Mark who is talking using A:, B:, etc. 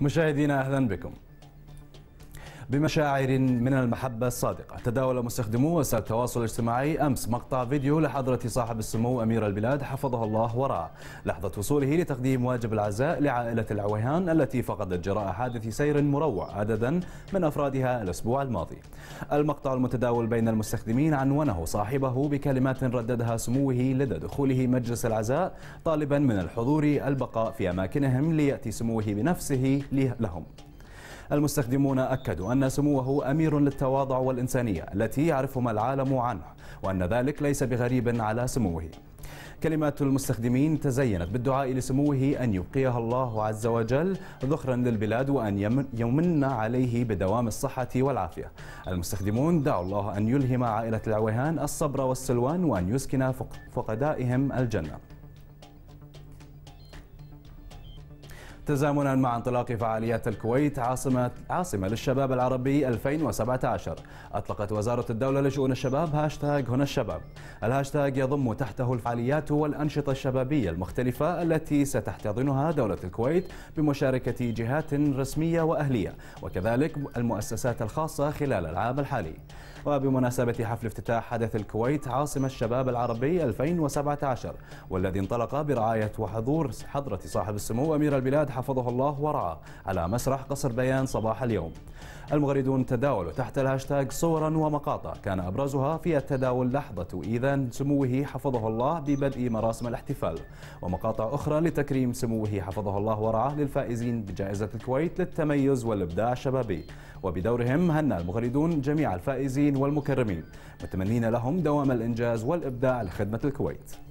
A: مشاهدينا أهلا بكم بمشاعر من المحبة الصادقة تداول مستخدمو وسائل التواصل الاجتماعي أمس مقطع فيديو لحضرة صاحب السمو أمير البلاد حفظه الله ورعاه لحظة وصوله لتقديم واجب العزاء لعائلة العويهان التي فقدت جراء حادث سير مروع عددا من أفرادها الأسبوع الماضي المقطع المتداول بين المستخدمين عنونه صاحبه بكلمات رددها سموه لدى دخوله مجلس العزاء طالبا من الحضور البقاء في أماكنهم ليأتي سموه بنفسه لهم المستخدمون أكدوا أن سموه أمير للتواضع والإنسانية التي يعرفها العالم عنه وأن ذلك ليس بغريب على سموه كلمات المستخدمين تزينت بالدعاء لسموه أن يبقيها الله عز وجل ذخرا للبلاد وأن يمن عليه بدوام الصحة والعافية المستخدمون دعوا الله أن يلهم عائلة العويهان الصبر والسلوان وأن يسكن فقدائهم الجنة تزامنا مع انطلاق فعاليات الكويت عاصمة عاصمة للشباب العربي 2017 أطلقت وزارة الدولة لشؤون الشباب هاشتاغ هنا الشباب الهاشتاغ يضم تحته الفعاليات والأنشطة الشبابية المختلفة التي ستحتضنها دولة الكويت بمشاركة جهات رسمية وأهلية وكذلك المؤسسات الخاصة خلال العام الحالي وبمناسبة حفل افتتاح حدث الكويت عاصمة الشباب العربي 2017 والذي انطلق برعاية وحضور حضرة صاحب السمو أمير البلاد حفظه الله ورعاه على مسرح قصر بيان صباح اليوم المغردون تداولوا تحت الهاشتاج صورا ومقاطع كان أبرزها في التداول لحظة إيذان سموه حفظه الله ببدء مراسم الاحتفال ومقاطع أخرى لتكريم سموه حفظه الله ورعاه للفائزين بجائزة الكويت للتميز والإبداع الشبابي وبدورهم هنى المغردون جميع الفائزين والمكرمين متمنين لهم دوام الإنجاز والإبداع لخدمة الكويت